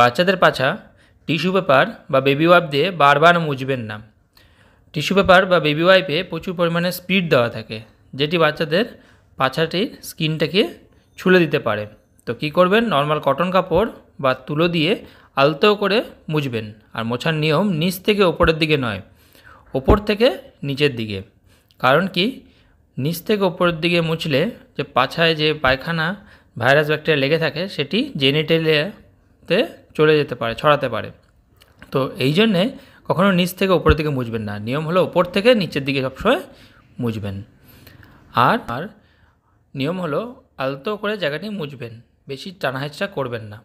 বাচ্চাদের পাছা tissue paper বা বেবি ওয়াইপ দিয়ে বারবার মুছবেন না টিস্যু পেপার বা বেবি ওয়াইপে প্রচুর পরিমাণে স্পিড দেওয়া থাকে যেটি বাচ্চাদের পাছাটির স্কিনটাকে ছুলে দিতে পারে তো কি করবেন নর্মাল কটন কাপড় বা তুলো দিয়ে আলতো করে মুছবেন আর মোছার নিয়ম নিচ থেকে ওপরের দিকে নয় ওপর থেকে নিচের দিকে কারণ কি নিচ থেকে ওপরের দিকে মুছলে যে পাছায় যে পায়খানা ভাইরাস ব্যাকটেরিয়া লেগে থাকে সেটি জেনিটেলিয়া তে চলে যেতে পারে ছড়াতে পারে তো এই জন্যে কখনও নিচ থেকে ওপরের দিকে মুছবেন না নিয়ম হলো ওপর থেকে নিচের দিকে সবসময় মুছবেন আর আর নিয়ম হলো আলতো করে জায়গাটি মুছবেন বেশি টানা করবেন না